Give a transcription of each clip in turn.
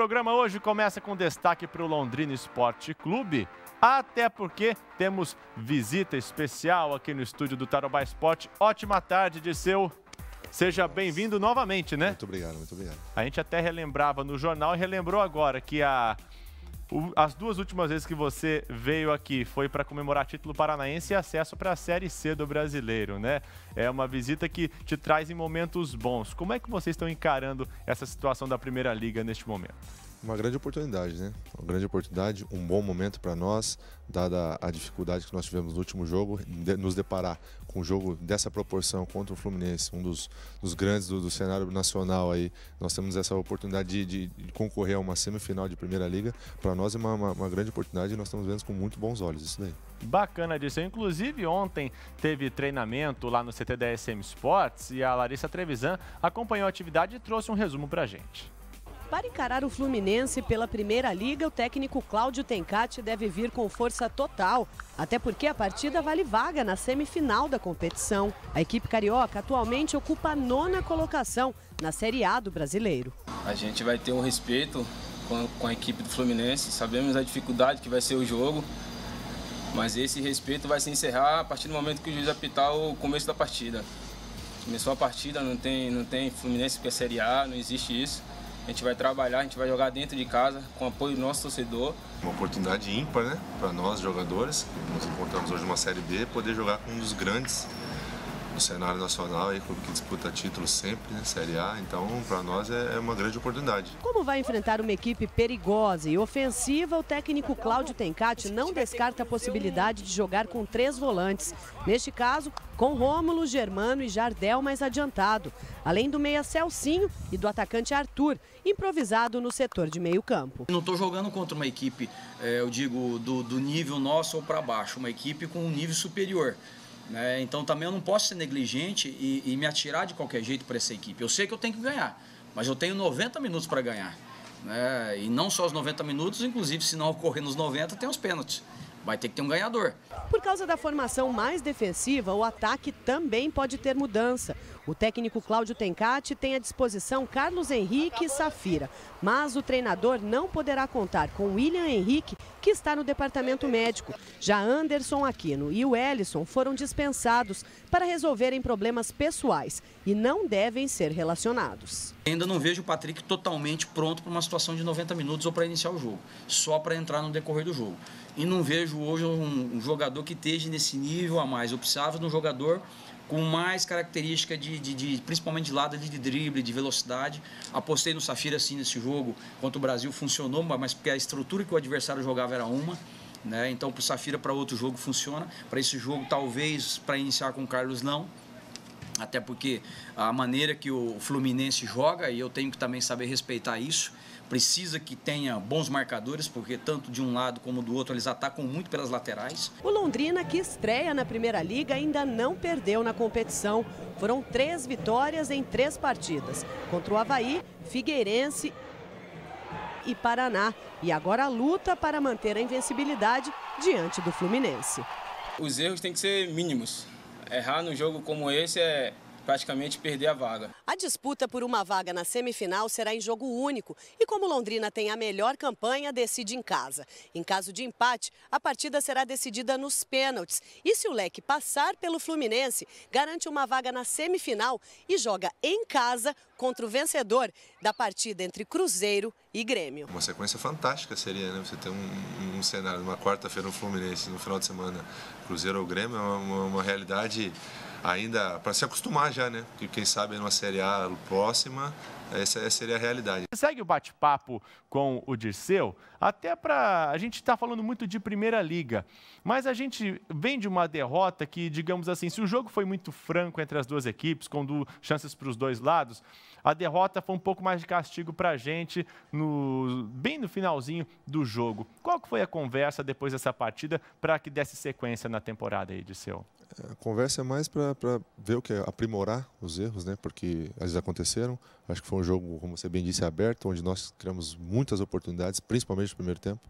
O programa hoje começa com destaque para o Londrina Esporte Clube, até porque temos visita especial aqui no estúdio do Tarobá Esporte. Ótima tarde de seu. Seja bem-vindo novamente, né? Muito obrigado, muito obrigado. A gente até relembrava no jornal e relembrou agora que a as duas últimas vezes que você veio aqui foi para comemorar título paranaense e acesso para a Série C do brasileiro, né? É uma visita que te traz em momentos bons. Como é que vocês estão encarando essa situação da Primeira Liga neste momento? uma grande oportunidade, né? Uma grande oportunidade, um bom momento para nós, dada a dificuldade que nós tivemos no último jogo, de, nos deparar com um jogo dessa proporção contra o Fluminense, um dos, dos grandes do, do, cenário nacional aí. Nós temos essa oportunidade de, de, concorrer a uma semifinal de Primeira Liga. Para nós é uma, uma, uma, grande oportunidade e nós estamos vendo com muito bons olhos isso daí. Bacana disso. Inclusive, ontem teve treinamento lá no CT SM Sports e a Larissa Trevisan acompanhou a atividade e trouxe um resumo para gente. Para encarar o Fluminense pela primeira liga, o técnico Cláudio Tencati deve vir com força total, até porque a partida vale vaga na semifinal da competição. A equipe carioca atualmente ocupa a nona colocação na Série A do brasileiro. A gente vai ter um respeito com a, equipe do Fluminense, sabemos a dificuldade que vai ser o jogo, mas esse respeito vai se encerrar a partir do momento que o juiz apitar o começo da partida. Começou a partida, não tem, não tem Fluminense porque é Série A, não existe isso. A gente vai trabalhar, a gente vai jogar dentro de casa, com apoio do nosso torcedor. Uma oportunidade ímpar, né? Para nós, jogadores, que nos encontramos hoje numa Série B, poder jogar com um dos grandes cenário nacional, aí, clube que disputa títulos sempre, né, Série A, então para nós é, é uma grande oportunidade. Como vai enfrentar uma equipe perigosa e ofensiva, o técnico Cláudio Tencati não descarta a possibilidade de jogar com três volantes. Neste caso, com Rômulo, Germano e Jardel mais adiantado, além do meia Celcinho e do atacante Arthur, improvisado no setor de meio campo. Não estou jogando contra uma equipe, é, eu digo, do, do nível nosso ou para baixo, uma equipe com um nível superior. Né? Então também eu não posso ser negligente e, e me atirar de qualquer jeito para essa equipe. Eu sei que eu tenho que ganhar, mas eu tenho 90 minutos para ganhar. Né? E não só os 90 minutos, inclusive se não ocorrer nos 90, tem os pênaltis. Vai ter que ter um ganhador. Por causa da formação mais defensiva, o ataque também pode ter mudança. O técnico Cláudio Tencati tem à disposição Carlos Henrique e Safira, mas o treinador não poderá contar com William Henrique, que está no departamento médico. Já Anderson Aquino e o Ellison foram dispensados para resolverem problemas pessoais e não devem ser relacionados. Ainda não vejo o Patrick totalmente pronto para uma situação de 90 minutos ou para iniciar o jogo, só para entrar no decorrer do jogo. E não vejo hoje um jogador que esteja nesse nível a mais. Eu precisava de um jogador com mais característica de, de, de principalmente de lado de drible, de velocidade. Apostei no Safira assim nesse jogo, contra o Brasil funcionou, mas porque a estrutura que o adversário jogava era uma. Né? Então, para o Safira, para outro jogo funciona. Para esse jogo, talvez, para iniciar com o Carlos, não até porque a maneira que o Fluminense joga, e eu tenho que também saber respeitar isso, precisa que tenha bons marcadores, porque tanto de um lado como do outro eles atacam muito pelas laterais. O Londrina, que estreia na Primeira Liga, ainda não perdeu na competição. Foram três vitórias em três partidas, contra o Havaí, Figueirense e Paraná. E agora luta para manter a invencibilidade diante do Fluminense. Os erros têm que ser mínimos errar no jogo como esse é, praticamente perder a vaga. A disputa por uma vaga na semifinal será em jogo único e como Londrina tem a melhor campanha, decide em casa. Em caso de empate, a partida será decidida nos pênaltis e se o Leque passar pelo Fluminense, garante uma vaga na semifinal e joga em casa contra o vencedor da partida entre Cruzeiro e Grêmio. Uma sequência fantástica seria, né? Você ter um, um cenário, uma quarta-feira no Fluminense, no final de semana, Cruzeiro ou Grêmio, é uma, uma realidade ainda para se acostumar já, né? Que quem sabe numa Série A próxima, essa seria a realidade. Segue o bate-papo com o Dirceu, até para. A gente está falando muito de Primeira Liga, mas a gente vem de uma derrota que, digamos assim, se o jogo foi muito franco entre as duas equipes, com chances para os dois lados, a derrota foi um pouco mais de castigo para a gente no, bem no finalzinho do jogo. Qual que foi a conversa depois dessa partida para que desse sequência na temporada aí, Dirceu? A conversa é mais para ver o que é, aprimorar os erros, né? Porque eles aconteceram. Acho que foi um jogo, como você bem disse, aberto, onde nós criamos muitas oportunidades, principalmente no primeiro tempo,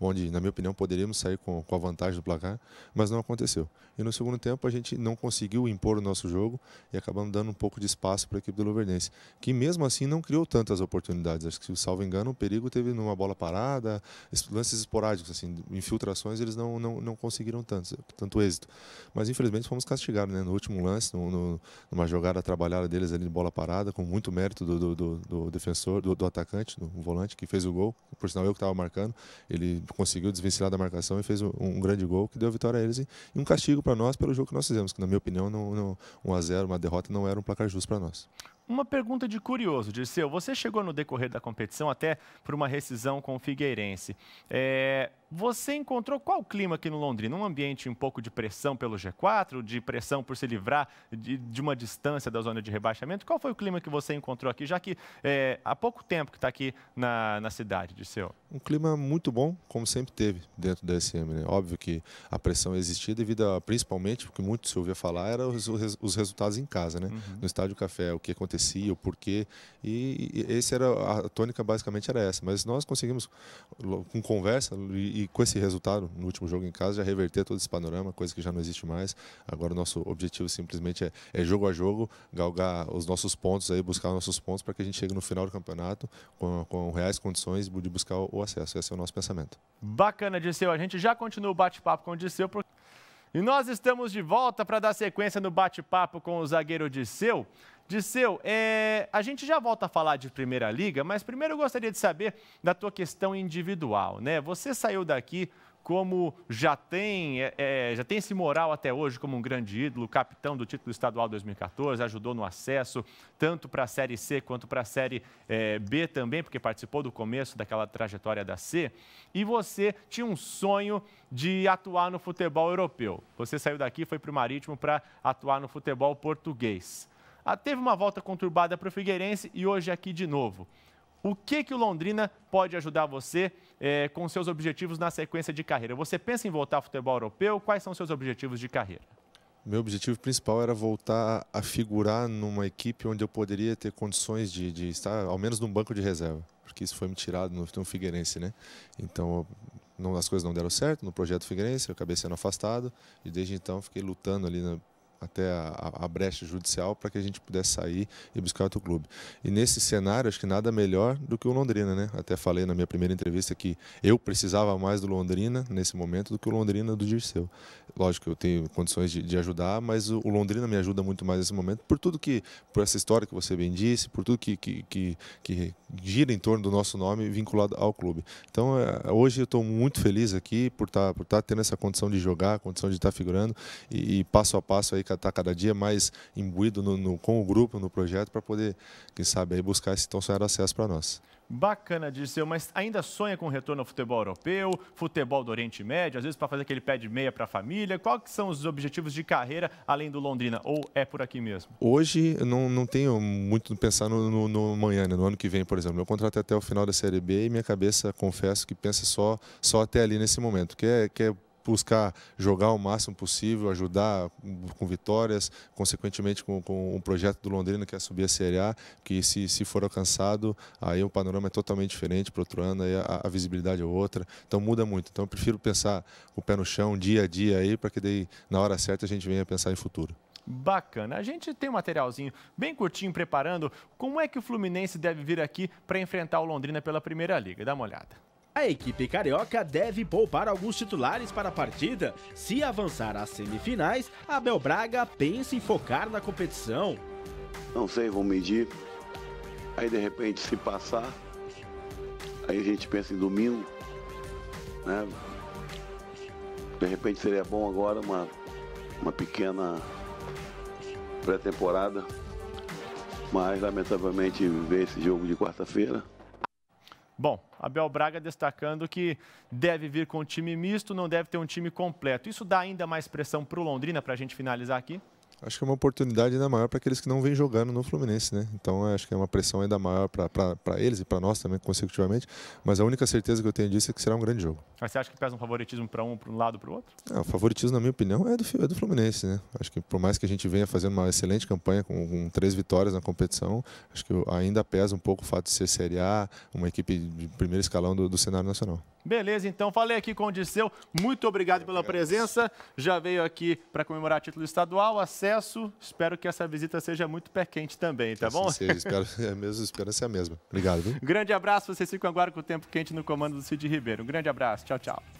onde, na minha opinião, poderíamos sair com, com a vantagem do placar, mas não aconteceu. E no segundo tempo a gente não conseguiu impor o nosso jogo e acabamos dando um pouco de espaço para a equipe do Luverdense, que mesmo assim não criou tantas oportunidades. Acho que, salvo engano, o perigo teve numa bola parada, lances esporádicos, assim, infiltrações, eles não, não, não conseguiram tanto, tanto êxito. Mas, infelizmente, infelizmente fomos castigados né? no último lance, no, no, numa jogada trabalhada deles ali de bola parada, com muito mérito do, do, do, do defensor, do, atacante, do volante, que fez o gol. Por sinal, eu que estava marcando, ele conseguiu desvencilhar da marcação e fez um, um grande gol que deu a vitória a eles e, e um castigo para nós pelo jogo que nós fizemos, que na minha opinião, não, 1 a 0 uma derrota, não era um placar justo para nós. Uma pergunta de curioso, Dirceu. Você chegou no decorrer da competição até por uma rescisão com o Figueirense. É, você encontrou qual clima aqui no Londrina? Um ambiente um pouco de pressão pelo G4, de pressão por se livrar de, de uma distância da zona de rebaixamento? Qual foi o clima que você encontrou aqui, já que é, há pouco tempo que está aqui na, na cidade, Dirceu? Um clima muito bom, como sempre teve dentro da SM. Né? Óbvio que a pressão existia devido a, principalmente, porque muito se ouvia falar, eram os, os, resultados em casa, né? Uhum. No Estádio Café, o que aconteceu acontecia, o porquê. E, e esse era a tônica basicamente era essa. Mas nós conseguimos com conversa e, e, com esse resultado no último jogo em casa já reverter todo esse panorama, coisa que já não existe mais. Agora o nosso objetivo simplesmente é, é jogo a jogo, galgar os nossos pontos aí, buscar os nossos pontos para que a gente chegue no final do campeonato com, com reais condições de buscar o, o acesso. Esse é o nosso pensamento. Bacana, Disseu. A gente já continua o bate-papo com o Disseu. E nós estamos de volta para dar sequência no bate-papo com o zagueiro Disseu. Disseu, é, a gente já volta a falar de Primeira Liga, mas primeiro eu gostaria de saber da tua questão individual, né? Você saiu daqui como já tem, é, é já tem esse moral até hoje como um grande ídolo, capitão do título estadual 2014, ajudou no acesso tanto para a Série C quanto para a Série é, B também, porque participou do começo daquela trajetória da C. E você tinha um sonho de atuar no futebol europeu. Você saiu daqui, foi para o Marítimo para atuar no futebol português. Ah, teve uma volta conturbada para o Figueirense e hoje é aqui de novo. O que, que o Londrina pode ajudar você é, com seus objetivos na sequência de carreira? Você pensa em voltar ao futebol europeu? Quais são seus objetivos de carreira? Meu objetivo principal era voltar a figurar numa equipe onde eu poderia ter condições de, de estar, ao menos, num banco de reserva, porque isso foi me tirado no, no Figueirense, né? Então, não, as coisas não deram certo no projeto Figueirense, eu acabei sendo afastado e desde então fiquei lutando ali na, até a, a brecha judicial para que a gente pudesse sair e buscar outro clube. E nesse cenário, acho que nada melhor do que o Londrina, né? Até falei na minha primeira entrevista que eu precisava mais do Londrina nesse momento do que o Londrina do Dirceu. Lógico que eu tenho condições de, de ajudar, mas o, o, Londrina me ajuda muito mais nesse momento por tudo que, por essa história que você bem disse, por tudo que, que, que, que gira em torno do nosso nome vinculado ao clube. Então, é, hoje eu estou muito feliz aqui por estar tá, por tá tendo essa condição de jogar, condição de estar tá figurando e, e passo a passo aí estar tá cada dia mais imbuído no, no, com o grupo, no projeto, para poder, quem sabe, aí buscar esse tão sonhado acesso para nós. Bacana, Dirceu, mas ainda sonha com retorno ao futebol europeu, futebol do Oriente Médio, às vezes para fazer aquele pé de meia para a família. Quais são os objetivos de carreira além do Londrina? Ou é por aqui mesmo? Hoje não, não tenho muito pensar no, no, no amanhã, né? no ano que vem, por exemplo. Meu contrato é até o final da Série B e minha cabeça, confesso, que pensa só, só até ali nesse momento, que é, que é buscar jogar o máximo possível, ajudar com vitórias, consequentemente com, com um projeto do Londrina que é subir a Série A, que se, se for alcançado, aí o panorama é totalmente diferente para outro ano, aí a, a, visibilidade é outra, então muda muito. Então eu prefiro pensar o pé no chão, dia a dia aí, para que daí na hora certa a gente venha pensar em futuro. Bacana. A gente tem um materialzinho bem curtinho preparando. Como é que o Fluminense deve vir aqui para enfrentar o Londrina pela primeira liga? Dá uma olhada. A equipe carioca deve poupar alguns titulares para a partida. Se avançar às semifinais, Abel Braga pensa em focar na competição. Não sei, vou medir. Aí de repente se passar, aí a gente pensa em domingo. Né? De repente seria bom agora uma, uma pequena pré-temporada. Mas lamentavelmente ver esse jogo de quarta-feira Bom, Abel Braga destacando que deve vir com um time misto, não deve ter um time completo. Isso dá ainda mais pressão para o Londrina, para a gente finalizar aqui? acho que é uma oportunidade ainda maior para aqueles que não vêm jogando no Fluminense, né? Então acho que é uma pressão ainda maior para eles e para nós também consecutivamente. Mas a única certeza que eu tenho disso é que será um grande jogo. Mas você acha que pesa um favoritismo para um, para um lado, para o outro? Não, é, o favoritismo, na minha opinião, é do, é do Fluminense, né? Acho que por mais que a gente venha fazendo uma excelente campanha com, com três vitórias na competição, acho que ainda pesa um pouco o fato de ser Série A, uma equipe de primeiro escalão do, do cenário nacional. Beleza, então falei aqui com o Disseu. Muito obrigado, pela presença. Já veio aqui para comemorar título estadual. A série sucesso. Espero que essa visita seja muito pé quente também, tá assim bom? Sim, espero, a é mesma esperança é a mesma. Obrigado. Viu? Grande abraço, vocês ficam agora com o tempo quente no comando do Cid Ribeiro. Um grande abraço, tchau, tchau.